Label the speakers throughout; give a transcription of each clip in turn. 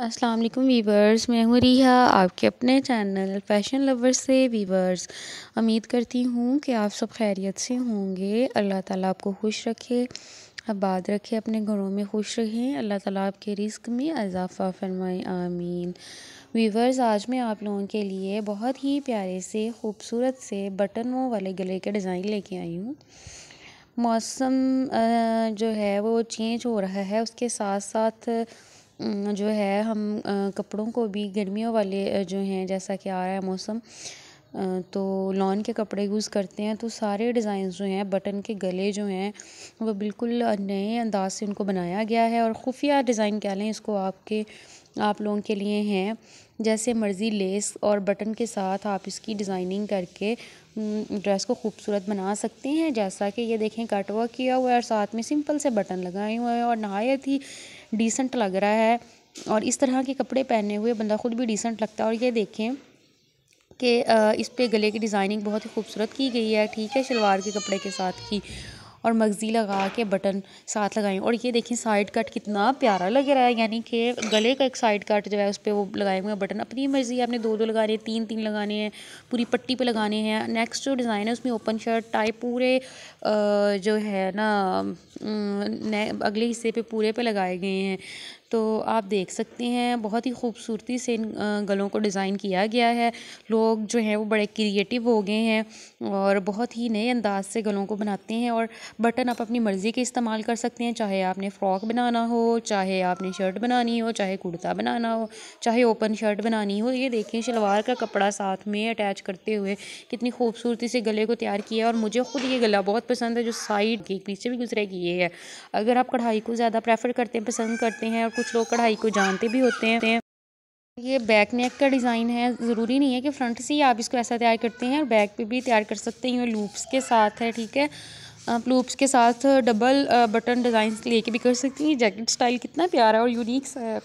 Speaker 1: Aslam viewers मैं हूँ रिहा आपके अपने चैनल फैशन लवर से वीवर्स उम्मीद करती हूँ कि आप सब खैरियत से होंगे अल्लाह ताला आपको खुश रखे आबाद रखे अपने घरों में खुश रहें अल्लाह ताला आपके रिस्क में अजाफ़ा फरमाए आमीन वीवर्स आज मैं आप लोगों के लिए बहुत ही प्यारे से खूबसूरत से बटनों वाले गले के डिज़ाइन लेके आई हूँ मौसम जो है वो चेंज हो रहा है उसके साथ साथ जो है हम कपड़ों को भी गर्मियों वाले जो हैं जैसा कि आ रहा है मौसम तो लॉन के कपड़े यूज़ करते हैं तो सारे डिज़ाइंस जो हैं बटन के गले जो हैं वो बिल्कुल नए अंदाज से उनको बनाया गया है और खुफिया डिज़ाइन क्या लें इसको आपके आप लोगों के लिए हैं जैसे मर्ज़ी लेस और बटन के साथ आप इसकी डिज़ाइनिंग करके ड्रेस को खूबसूरत बना सकते हैं जैसा कि ये देखें कटवा किया हुआ है और साथ में सिंपल से बटन लगाए हुए हैं और नहायत ही डिसेंट लग रहा है और इस तरह के कपड़े पहने हुए बंदा ख़ुद भी डिसेंट लगता है और ये देखें कि इस पे गले की डिज़ाइनिंग बहुत ही खूबसूरत की गई है ठीक है शलवार के कपड़े के साथ की और मगज़ी लगा के बटन साथ लगाएं और ये देखें साइड कट कितना प्यारा लग रहा है यानी कि गले का एक साइड कट जो है उस पर वो लगाए हुए हैं बटन अपनी मर्ज़ी है आपने दो दो लगाने हैं तीन तीन लगाने हैं पूरी पट्टी पर लगाने हैं नेक्स्ट जो डिज़ाइन है उसमें ओपन शर्ट टाइप पूरे जो है ना अगले हिस्से पर पूरे पर लगाए गए हैं तो आप देख सकते हैं बहुत ही खूबसूरती से इन गलों को डिज़ाइन किया गया है लोग जो हैं वो बड़े क्रिएटिव हो गए हैं और बहुत ही नए अंदाज से गलों को बनाते हैं और बटन आप अपनी मर्ज़ी के इस्तेमाल कर सकते हैं चाहे आपने फ़्रॉक बनाना हो चाहे आपने शर्ट बनानी हो चाहे कुर्ता बनाना हो चाहे ओपन शर्ट बनानी हो ये देखें शलवार का कपड़ा साथ में अटैच करते हुए कितनी खूबसूरती से गले को तैयार किया है और मुझे खुद ये गला बहुत पसंद है जो साइड के पीछे भी गुजरे ये है अगर आप कढ़ाई को ज़्यादा प्रेफर करते हैं पसंद करते हैं और कुछ लोग कढ़ाई को जानते भी होते हैं ये बैक नेक का डिज़ाइन है ज़रूरी नहीं है कि फ्रंट से ही आप इसको ऐसा तैयार करते हैं और बैक पे भी तैयार कर सकते हैं लूप्स के साथ है ठीक है आप लूप्स के साथ डबल बटन डिज़ाइन लेके भी कर सकती हैं जैकेट स्टाइल कितना प्यारा और यूनिक सा है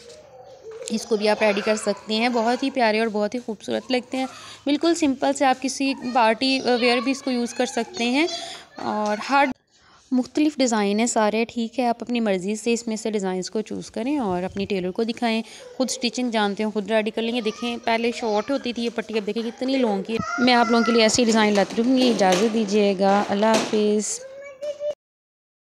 Speaker 1: इसको भी आप रेडी कर सकते हैं बहुत ही प्यारे और बहुत ही खूबसूरत लगते हैं बिल्कुल सिंपल से आप किसी पार्टी वेयर भी इसको यूज़ कर सकते हैं और हार्ड मुख्तलिफ़ डिज़ाइन है सारे ठीक है आप अपनी मर्ज़ी से इसमें से डिज़ाइंस को चूज़ करें और अपनी टेलर को दिखाएं खुद स्टिचिंग जानते हो खुद रेडी कर लेंगे देखें पहले शॉर्ट होती थी ये पट्टी अब देखें कितनी लॉन्ग की मैं आप लोगों के लिए ऐसी डिज़ाइन लाती रहूँगी इजाज़त दीजिएगा अल्लाह हाफिज़